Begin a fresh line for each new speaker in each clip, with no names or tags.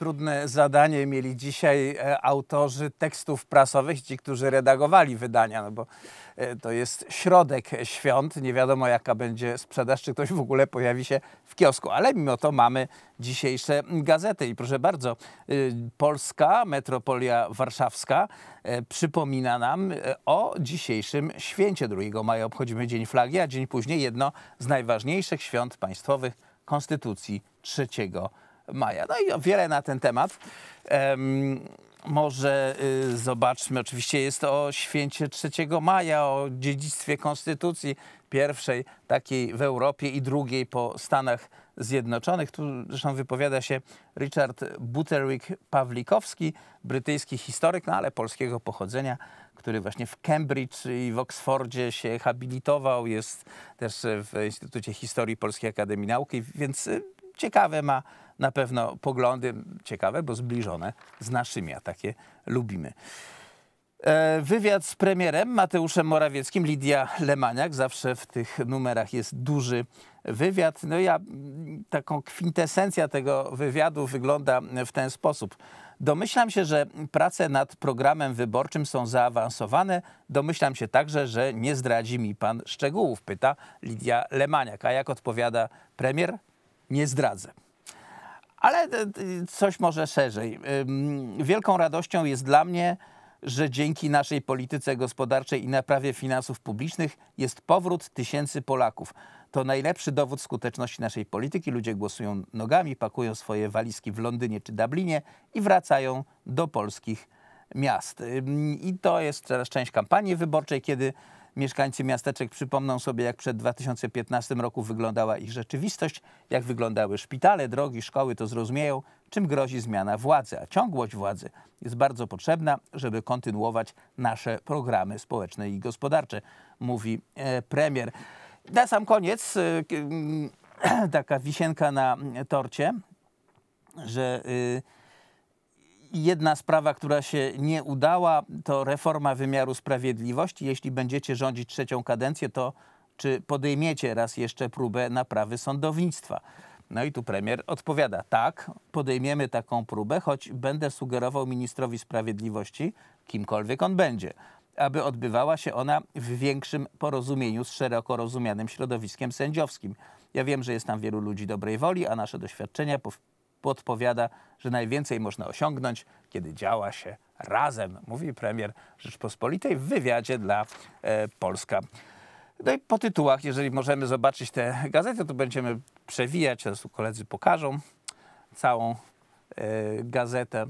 Trudne zadanie mieli dzisiaj e, autorzy tekstów prasowych, ci, którzy redagowali wydania, no bo e, to jest środek świąt, nie wiadomo jaka będzie sprzedaż, czy ktoś w ogóle pojawi się w kiosku, ale mimo to mamy dzisiejsze gazety. I proszę bardzo, e, Polska, metropolia warszawska przypomina nam o dzisiejszym święcie 2 maja. Obchodzimy Dzień Flagi, a dzień później jedno z najważniejszych świąt państwowych Konstytucji 3 maja. No i wiele na ten temat. Um, może y, zobaczmy, oczywiście jest to o święcie 3 maja, o dziedzictwie konstytucji pierwszej takiej w Europie i drugiej po Stanach Zjednoczonych. Tu zresztą wypowiada się Richard Butterwick Pawlikowski, brytyjski historyk, no ale polskiego pochodzenia, który właśnie w Cambridge i w Oksfordzie się habilitował, jest też w Instytucie Historii Polskiej Akademii Nauki, więc y, Ciekawe ma na pewno poglądy, ciekawe, bo zbliżone z naszymi, a takie lubimy. E, wywiad z premierem Mateuszem Morawieckim, Lidia Lemaniak, zawsze w tych numerach jest duży wywiad. No ja, taką kwintesencja tego wywiadu wygląda w ten sposób. Domyślam się, że prace nad programem wyborczym są zaawansowane. Domyślam się także, że nie zdradzi mi pan szczegółów, pyta Lidia Lemaniak. A jak odpowiada premier? nie zdradzę. Ale e, coś może szerzej. Wielką radością jest dla mnie, że dzięki naszej polityce gospodarczej i naprawie finansów publicznych jest powrót tysięcy Polaków. To najlepszy dowód skuteczności naszej polityki. Ludzie głosują nogami, pakują swoje walizki w Londynie czy Dublinie i wracają do polskich miast. I to jest teraz część kampanii wyborczej, kiedy mieszkańcy miasteczek przypomną sobie, jak przed 2015 roku wyglądała ich rzeczywistość, jak wyglądały szpitale, drogi, szkoły, to zrozumieją, czym grozi zmiana władzy, a ciągłość władzy jest bardzo potrzebna, żeby kontynuować nasze programy społeczne i gospodarcze, mówi e, premier. Na sam koniec e, taka wisienka na torcie, że y, jedna sprawa, która się nie udała, to reforma wymiaru sprawiedliwości. Jeśli będziecie rządzić trzecią kadencję, to czy podejmiecie raz jeszcze próbę naprawy sądownictwa? No i tu premier odpowiada: tak, podejmiemy taką próbę, choć będę sugerował ministrowi sprawiedliwości, kimkolwiek on będzie, aby odbywała się ona w większym porozumieniu z szeroko rozumianym środowiskiem sędziowskim. Ja wiem, że jest tam wielu ludzi dobrej woli, a nasze doświadczenia podpowiada, że najwięcej można osiągnąć, kiedy działa się razem, mówi premier Rzeczpospolitej w wywiadzie dla e, Polska. No i po tytułach, jeżeli możemy zobaczyć te gazety, to będziemy przewijać, teraz koledzy pokażą całą e, gazetę.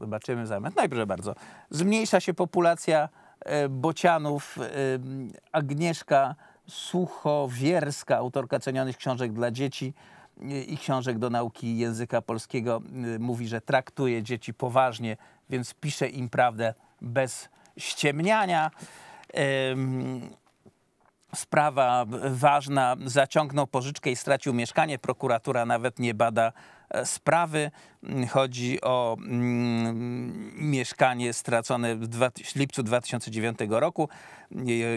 Zobaczymy zamiast. No i proszę bardzo. Zmniejsza się populacja e, bocianów. E, Agnieszka Suchowierska, autorka cenionych książek dla dzieci, i książek do nauki języka polskiego y, mówi, że traktuje dzieci poważnie, więc pisze im prawdę bez ściemniania. Sprawa ważna, zaciągnął pożyczkę i stracił mieszkanie. Prokuratura nawet nie bada e, sprawy. Chodzi o mm, mieszkanie stracone w, dwa, w lipcu 2009 roku.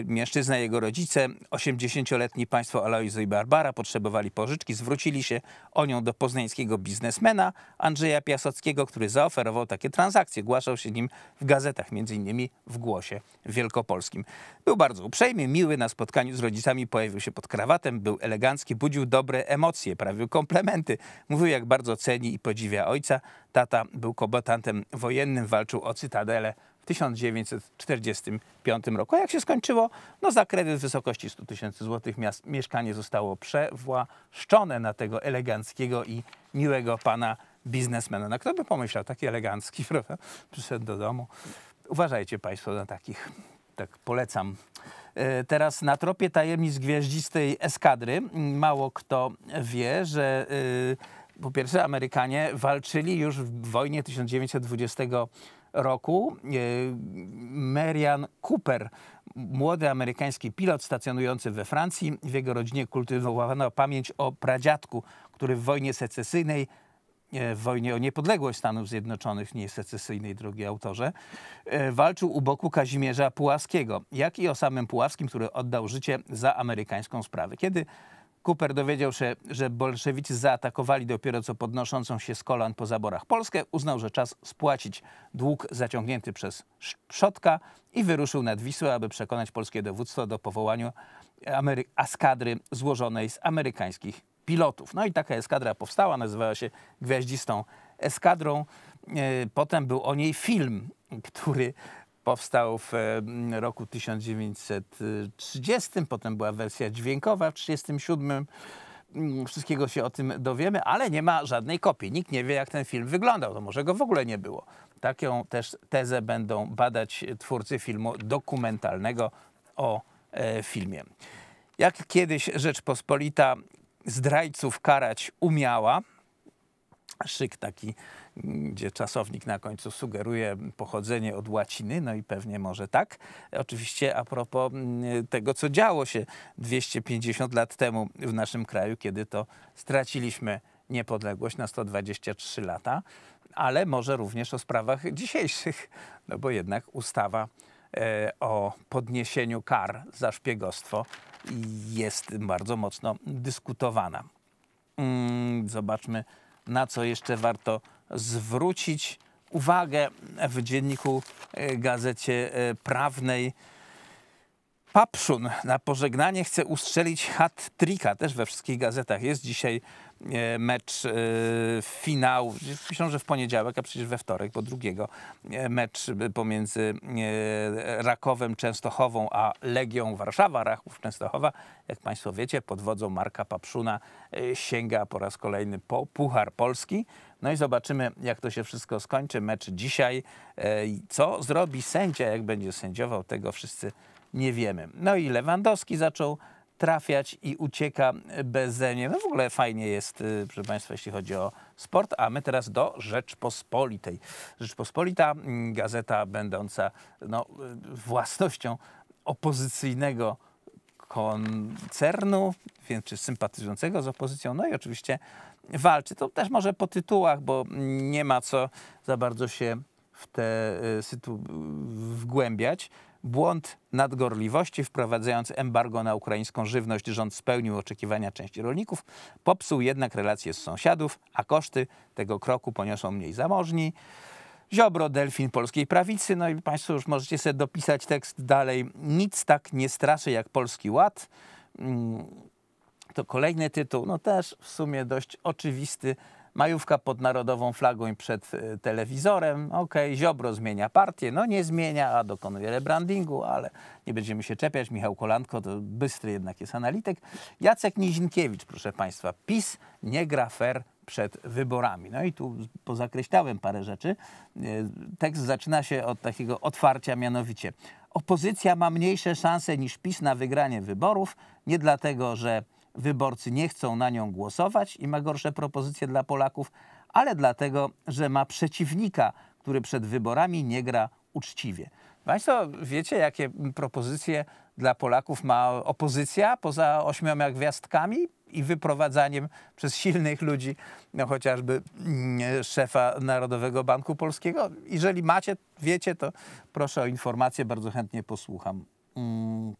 Mężczyzna, jego rodzice, 80-letni państwo Alojzo i Barbara potrzebowali pożyczki, zwrócili się o nią do poznańskiego biznesmena Andrzeja Piasockiego, który zaoferował takie transakcje. Głaszał się nim w gazetach, między innymi w Głosie Wielkopolskim. Był bardzo uprzejmy, miły, na spotkaniu z rodzicami pojawił się pod krawatem, był elegancki, budził dobre emocje, prawił komplementy, mówił jak bardzo ceni i podziwia ojca. Tata był kobotantem wojennym, walczył o Cytadelę w 1945 roku. A jak się skończyło? No za kredyt w wysokości 100 tysięcy złotych mieszkanie zostało przewłaszczone na tego eleganckiego i miłego pana biznesmena. No kto by pomyślał, taki elegancki, prawda? Przyszedł do domu. Uważajcie Państwo na takich, tak polecam. E, teraz na tropie tajemnic gwieździstej eskadry mało kto wie, że e, po pierwsze, Amerykanie walczyli już w wojnie 1920 roku. E, Marian Cooper, młody amerykański pilot stacjonujący we Francji, w jego rodzinie kultywowano pamięć o pradziadku, który w wojnie secesyjnej e, w wojnie o niepodległość Stanów Zjednoczonych, nie secesyjnej, drogi autorze, e, walczył u boku Kazimierza Puławskiego, jak i o samym Puławskim, który oddał życie za amerykańską sprawę. Kiedy Cooper dowiedział się, że bolszewicy zaatakowali dopiero co podnoszącą się z kolan po zaborach Polskę, uznał, że czas spłacić dług zaciągnięty przez Szodka i wyruszył nad Wisłę, aby przekonać polskie dowództwo do powołania Amery eskadry złożonej z amerykańskich pilotów. No i taka eskadra powstała, nazywała się Gwiaździstą Eskadrą. E, potem był o niej film, który Powstał w e, roku 1930, potem była wersja dźwiękowa w 1937 mm, wszystkiego się o tym dowiemy, ale nie ma żadnej kopii. Nikt nie wie, jak ten film wyglądał, to może go w ogóle nie było. Taką też tezę będą badać twórcy filmu dokumentalnego o e, filmie. Jak kiedyś Rzeczpospolita zdrajców karać umiała, szyk taki, mm, gdzie czasownik na końcu sugeruje pochodzenie od łaciny, no i pewnie może tak. Oczywiście a propos mm, tego, co działo się 250 lat temu w naszym kraju, kiedy to straciliśmy niepodległość na 123 lata, ale może również o sprawach dzisiejszych, no bo jednak ustawa e, o podniesieniu kar za szpiegostwo jest bardzo mocno dyskutowana. Mm, zobaczmy, na co jeszcze warto zwrócić uwagę w dzienniku e, Gazecie e, Prawnej. Papszun na pożegnanie chce ustrzelić hat-tricka, też we wszystkich gazetach. Jest dzisiaj e, mecz e, finał, Myślę, że w poniedziałek, a przecież we wtorek, bo drugiego, e, mecz pomiędzy Rakowem Częstochową a Legią Warszawa, Raków Częstochowa. Jak Państwo wiecie, pod wodzą Marka Papszuna sięga po raz kolejny po Puchar Polski. No i zobaczymy, jak to się wszystko skończy. Mecz dzisiaj. Co zrobi sędzia, jak będzie sędziował, tego wszyscy nie wiemy. No i Lewandowski zaczął trafiać i ucieka bezemnie. No w ogóle fajnie jest, y, proszę Państwa, jeśli chodzi o sport, a my teraz do Rzeczpospolitej. Rzeczpospolita, mm, gazeta będąca no, y, własnością opozycyjnego koncernu, więc czy sympatyzującego z opozycją, no i oczywiście walczy. To też może po tytułach, bo nie ma co za bardzo się w te y, sytu wgłębiać błąd nadgorliwości, wprowadzając embargo na ukraińską żywność, rząd spełnił oczekiwania części rolników, popsuł jednak relacje z sąsiadów, a koszty tego kroku poniosą mniej zamożni. Ziobro, delfin polskiej prawicy, no i Państwo już możecie sobie dopisać tekst dalej. Nic tak nie straszy jak Polski Ład. Mm, to kolejny tytuł, no też w sumie dość oczywisty majówka pod narodową flagą i przed e, telewizorem, okej, okay, Ziobro zmienia partię, no nie zmienia, a dokonuje rebrandingu, ale nie będziemy się czepiać, Michał Kolanko to bystry jednak jest analityk. Jacek Nizinkiewicz, proszę Państwa, PiS nie gra fair przed wyborami. No i tu pozakreślałem parę rzeczy. E, tekst zaczyna się od takiego otwarcia, mianowicie opozycja ma mniejsze szanse niż PiS na wygranie wyborów, nie dlatego, że wyborcy nie chcą na nią głosować i ma gorsze propozycje dla Polaków, ale dlatego, że ma przeciwnika, który przed wyborami nie gra uczciwie. Państwo wiecie, jakie propozycje dla Polaków ma opozycja poza ośmioma gwiazdkami i wyprowadzaniem przez silnych ludzi, no chociażby mm, szefa Narodowego Banku Polskiego? Jeżeli macie, wiecie, to proszę o informację, bardzo chętnie posłucham. Mm.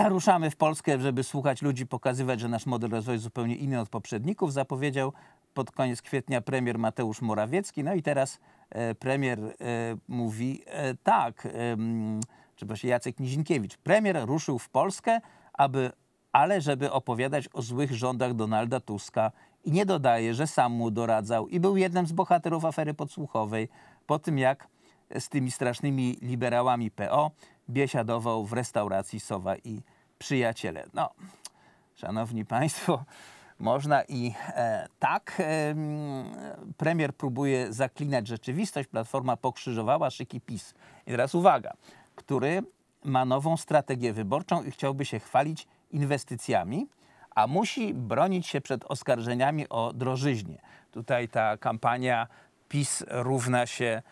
ruszamy w Polskę, żeby słuchać ludzi, pokazywać, że nasz model rozwoju jest zupełnie inny od poprzedników, zapowiedział pod koniec kwietnia premier Mateusz Morawiecki. No i teraz e, premier e, mówi e, tak, czy właśnie Jacek Nizinkiewicz. Premier ruszył w Polskę, aby, ale żeby opowiadać o złych rządach Donalda Tuska i nie dodaje, że sam mu doradzał i był jednym z bohaterów afery podsłuchowej po tym, jak z tymi strasznymi liberałami PO biesiadował w restauracji Sowa i Przyjaciele. No, szanowni państwo, można i e, tak. E, premier próbuje zaklinać rzeczywistość. Platforma pokrzyżowała szyki PiS. I teraz uwaga, który ma nową strategię wyborczą i chciałby się chwalić inwestycjami, a musi bronić się przed oskarżeniami o drożyźnie. Tutaj ta kampania PiS równa się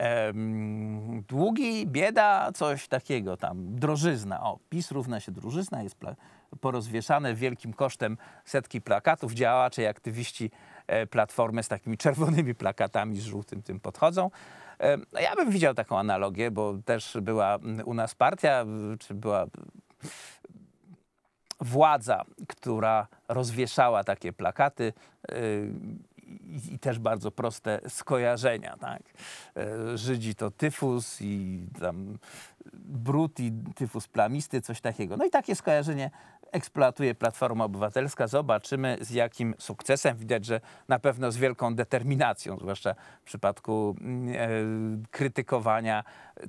em, długi, bieda, coś takiego tam, drożyzna. O, PiS równa się drożyzna, jest porozwieszane wielkim kosztem setki plakatów. Działacze i aktywiści e, Platformy z takimi czerwonymi plakatami z żółtym tym podchodzą. E, ja bym widział taką analogię, bo też była u nas partia, czy była władza, która rozwieszała takie plakaty. E, i, też bardzo proste skojarzenia. Tak? E, Żydzi to tyfus i tam brud i tyfus plamisty, coś takiego. No i takie skojarzenie eksploatuje Platforma Obywatelska. Zobaczymy z jakim sukcesem. Widać, że na pewno z wielką determinacją, zwłaszcza w przypadku mm, e, krytykowania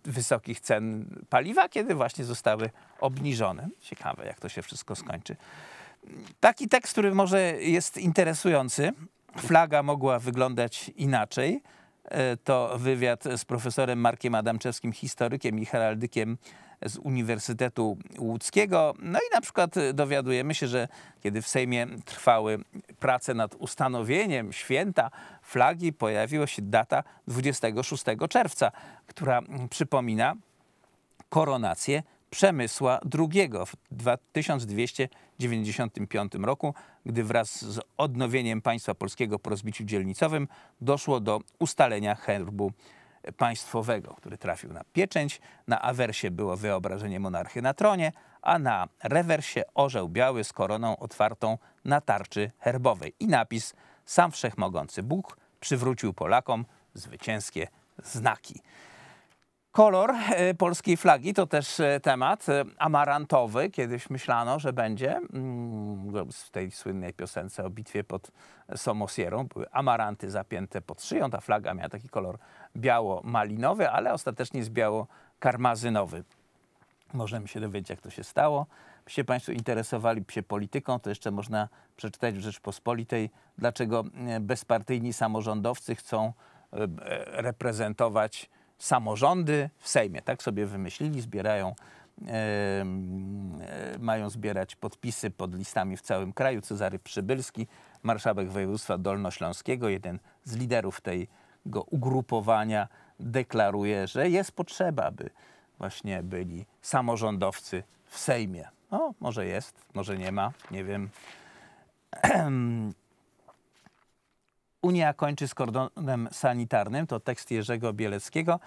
wysokich cen paliwa, kiedy właśnie zostały obniżone. Ciekawe, jak to się wszystko skończy. Taki tekst, który może jest interesujący, flaga mogła wyglądać inaczej. E, to wywiad z profesorem Markiem Adamczewskim, historykiem i heraldykiem z Uniwersytetu Łódzkiego. No i na przykład dowiadujemy się, że kiedy w Sejmie trwały prace nad ustanowieniem święta flagi, pojawiła się data 26 czerwca, która przypomina koronację Przemysła II w 1295 roku, gdy wraz z odnowieniem państwa polskiego po rozbiciu dzielnicowym doszło do ustalenia herbu państwowego, który trafił na pieczęć, na awersie było wyobrażenie monarchy na tronie, a na rewersie orzeł biały z koroną otwartą na tarczy herbowej i napis Sam Wszechmogący Bóg przywrócił Polakom zwycięskie znaki. Kolor e, polskiej flagi to też e, temat e, amarantowy. Kiedyś myślano, że będzie w mm, tej słynnej piosence o bitwie pod Somosierą. Były amaranty zapięte pod szyją. Ta flaga miała taki kolor biało-malinowy, ale ostatecznie jest biało-karmazynowy. Możemy się dowiedzieć, jak to się stało. Się Państwo interesowali się polityką, to jeszcze można przeczytać w Rzeczpospolitej, dlaczego bezpartyjni samorządowcy chcą reprezentować samorządy w Sejmie. Tak sobie wymyślili, zbierają, yy, mają zbierać podpisy pod listami w całym kraju. Cezary Przybylski, marszałek województwa dolnośląskiego, jeden z liderów tego ugrupowania, deklaruje, że jest potrzeba, by właśnie byli samorządowcy w Sejmie. No, może jest, może nie ma, nie wiem. Unia kończy z kordonem sanitarnym, to tekst Jerzego Bieleckiego,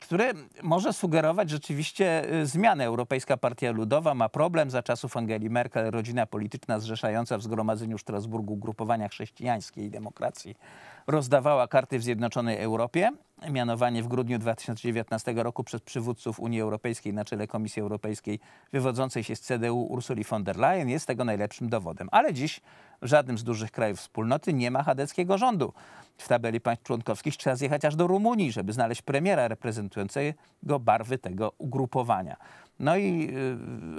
który może sugerować rzeczywiście y, zmianę. Europejska Partia Ludowa ma problem. Za czasów Angeli Merkel rodzina polityczna zrzeszająca w Zgromadzeniu w Strasburgu Grupowania Chrześcijańskiej i Demokracji rozdawała karty w Zjednoczonej Europie. Mianowanie w grudniu 2019 roku przez przywódców Unii Europejskiej na czele Komisji Europejskiej wywodzącej się z CDU Ursuli von der Leyen jest tego najlepszym dowodem. Ale dziś w żadnym z dużych krajów wspólnoty nie ma chadeckiego rządu. W tabeli państw członkowskich trzeba zjechać aż do Rumunii, żeby znaleźć premiera reprezentującego barwy tego ugrupowania. No i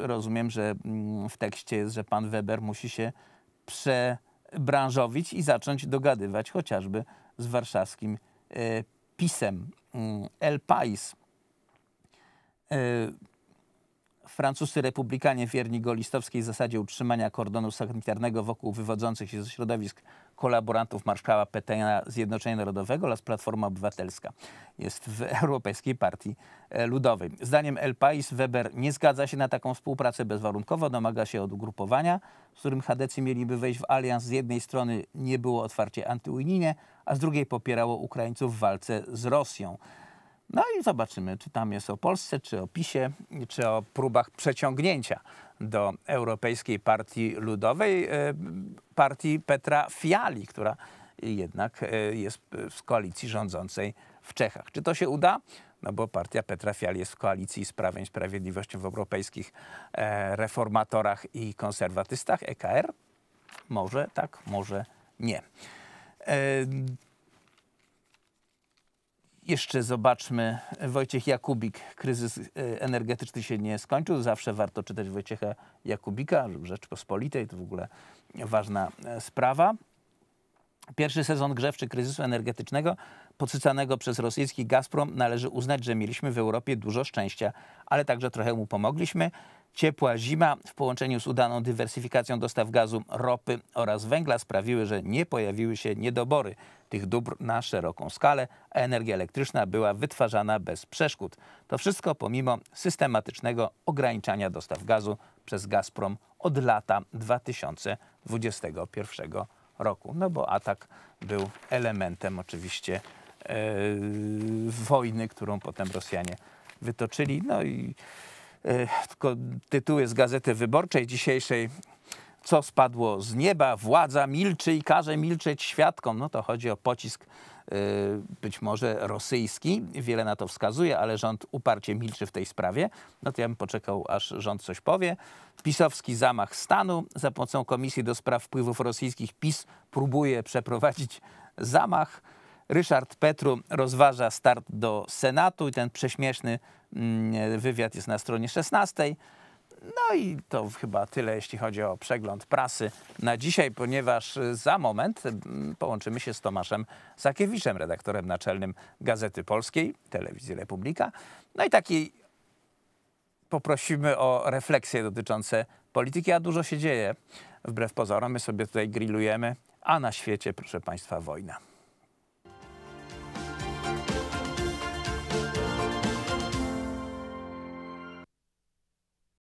y, rozumiem, że mm, w tekście jest, że pan Weber musi się prze branżowić i zacząć dogadywać chociażby z warszawskim e, pisem mm, El Pais. E, francuscy republikanie wierni golistowskiej zasadzie utrzymania kordonu sanitarnego wokół wywodzących się ze środowisk kolaborantów marszała Petena Zjednoczenia Narodowego oraz Platforma Obywatelska. Jest w Europejskiej Partii e, Ludowej. Zdaniem El Pais Weber nie zgadza się na taką współpracę bezwarunkowo, domaga się od ugrupowania, z którym Hadecy mieliby wejść w alians. Z jednej strony nie było otwarcie antyunijne, a z drugiej popierało Ukraińców w walce z Rosją. No i zobaczymy, czy tam jest o Polsce, czy o PiSie, czy o próbach przeciągnięcia do Europejskiej Partii Ludowej, e, partii Petra Fiali, która jednak e, jest w koalicji rządzącej w Czechach. Czy to się uda? No bo partia Petra Fiali jest w koalicji z Prawem i Sprawiedliwością w europejskich e, reformatorach i konserwatystach, EKR. Może tak, może nie. Jeszcze zobaczmy Wojciech Jakubik. Kryzys e, energetyczny się nie skończył. Zawsze warto czytać Wojciecha Jakubika, Rzeczpospolitej, to w ogóle ważna e, sprawa. Pierwszy sezon grzewczy kryzysu energetycznego podsycanego przez rosyjski Gazprom należy uznać, że mieliśmy w Europie dużo szczęścia, ale także trochę mu pomogliśmy. Ciepła zima w połączeniu z udaną dywersyfikacją dostaw gazu, ropy oraz węgla sprawiły, że nie pojawiły się niedobory tych dóbr na szeroką skalę, a energia elektryczna była wytwarzana bez przeszkód. To wszystko pomimo systematycznego ograniczania dostaw gazu przez Gazprom od lata 2021 roku. No bo atak był elementem oczywiście yy, wojny, którą potem Rosjanie wytoczyli. No i Yy, tylko tytuły z Gazety Wyborczej dzisiejszej, co spadło z nieba, władza milczy i każe milczeć świadkom. No to chodzi o pocisk yy, być może rosyjski, wiele na to wskazuje, ale rząd uparcie milczy w tej sprawie. No to ja bym poczekał, aż rząd coś powie. Pisowski zamach stanu. Za pomocą Komisji do Spraw Wpływów Rosyjskich PiS próbuje przeprowadzić zamach. Ryszard Petru rozważa start do Senatu i ten prześmieszny Mm, wywiad jest na stronie 16. No i to chyba tyle, jeśli chodzi o przegląd prasy na dzisiaj, ponieważ y, za moment mm, połączymy się z Tomaszem Sakiewiczem, redaktorem naczelnym Gazety Polskiej, Telewizji Republika. No i taki poprosimy o refleksje dotyczące polityki, a dużo się dzieje. Wbrew pozorom, my sobie tutaj grillujemy, a na świecie, proszę Państwa, wojna.